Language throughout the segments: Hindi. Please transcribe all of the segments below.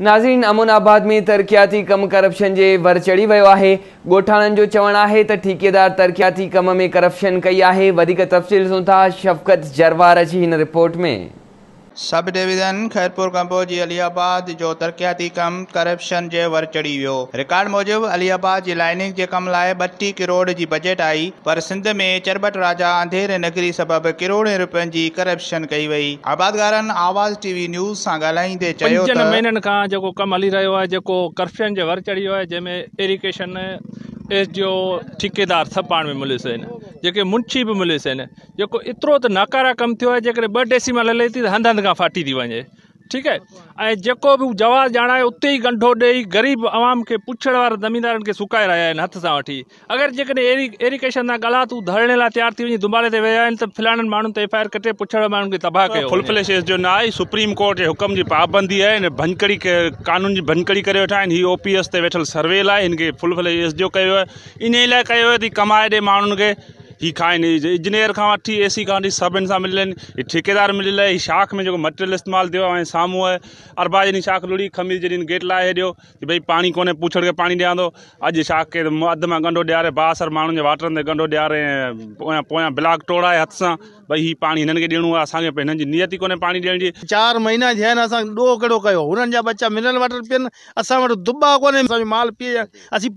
नाज़रीन अमूनाबाद में तरक़ियाती कमु करप्शन जे वर चढ़ी वियो आहे गोठाणनि जो चवणु आहे त ठेकेदार तरक़ियाती कम में करप्शन कई आहे वधीक तफ़सील ॾिसूं था शफ़क़त जरवार जी हिन रिपोर्ट में sub division Khairpur compose Aliabad जो तरक्याती कम करप्शन जे वर चढ़ी वियो रिकॉर्ड मूजिबि अलियाबाद जी लाइनिंग जे कम लाइ ॿटीह किरोड़ जी बजट आई पर सिंध में चरबट राजा अंधेरे नगरी सबब किरोड़े रुपयनि जी करप्शन कई वई आबादगारनि आवाज़ टीवी न्यूज़ सां ॻाल्हाईंदे चयो त महीननि खां हली रहियो आहे जेको करप्शन जे वर चढ़ी वियो आहे इरीगेशन एस डी ठेकेदार सभु पाण में मिलियुसि जेके मुंशी बि मिलियुसि आहिनि जेको एतिरो त नाकारा कमु थियो आहे जेकॾहिं ॿ डेसी मां लले थी त हंधि हंधि खां फाटी थी वञे ठीकु आहे ऐं जेको बि हू जवाबु ॼाणाए उते ई गंढो ॾेई ग़रीब आवाम खे पुछण वारा ज़मीनदारनि खे सुकाए रहिया आहिनि हथ सां वठी अगरि जेकॾहिं अहिड़ी एरिगेशन था सां त तूं धरण लाइ तयारु थी वञे दुबारे ते विया आहिनि त फिलहालनि माण्हुनि ते एफ आई आर कटे पुछण माण्हुनि खे तबाह कयो फुल फ्लेश जो न आहे सुप्रीम कोर्ट जे हुकम जी पाबंदी आहे हिन भंकड़ी कानून जी भंकड़ी करे वेठा आहिनि हीअ ओ पी एस ते वेठल सर्वे लाइ हिनखे खे फुल फ्लेश जो कयो आहे इन लाइ कयो आहे त कमाए ॾे माण्हुनि खे हीअ खाए इंजीनियर खां वठी ए सी खां वठी सभिनि सां मिलियल आहिनि ठेकेदार मिलियल आहे हीउ शाख में जेको मटेरियल इस्तेमालु थियो आहे साम्हूं आहे अरबा जॾहिं शाख लुड़ी खमीर जॾहिं गेट लाइ हेॾो की भई पाणी कोन्हे पुछण खे पाणी ॾियां थो अॼु शाख खे अधु मां गंढो ॾियारे बासर माण्हुनि जे वाटरनि ते गंढो ॾियारे पोयां पोयां ब्लॉक टोड़ाए हथ सां भई हीउ पाणी हिननि खे ॾियणो आहे असांखे हिननि जी नीयति कोन्हे पाणी ॾियण जी चारि महीना थिया आहिनि असां कहिड़ो कयो हुननि जा बच्चा मिनरल वाटर पीअनि असां वटि दुबा कोन माल पीए असीं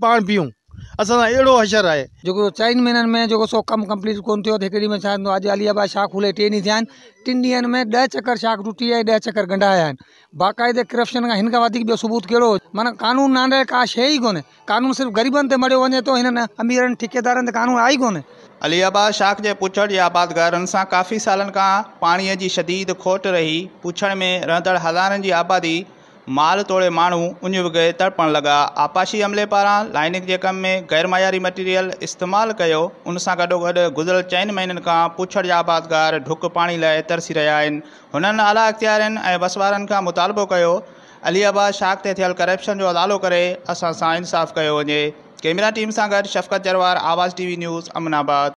असां अहिड़ो अशर है जो चइनि महीन में जो सो कम कंप्लीट को थियो हिकिड़ी में छा थींदो आहे शाह खुले टे ढी थिया टिन ढीन में दह चक्कर शाख टुटी है दह चक्कर गंढाया आहिनि बाक़ाइदे करप्शन का इनका बो सबूत कड़ो माना कानून ना रहे का शे ही को कानून सिर्फ गरीबन से मरियो वे तो इन अमीर ठेकेदार कानून आई को कोन्हे शाख के पुछड़ या आबादगारनि सां काफ़ी साल का पानी की शदीद खोट रही पुछड़ में रहदड़ हजार की आबादी माल तोड़े मानू उञ गए तड़पण लगा आपाशी हमले पारा लाइनिंग के कम में गैरमयारी मटीरियल इस्तेमाल कयो उन सां गॾोगॾु गुज़िरियल चइनि महीननि खां पुछड़ जा आबादगार ढुक पानी लाए तरसी रहा है हुननि आला अख्तियार बसवार का मुतालबो कयो अलीबाद शाख से थियल करप्शन जो अदालो कर असा सा इंसाफ़ किया वे कैमरा टीम से गॾु शफ़क़त जरवार आवाज़ टीवी न्यूज़ अमनाबाद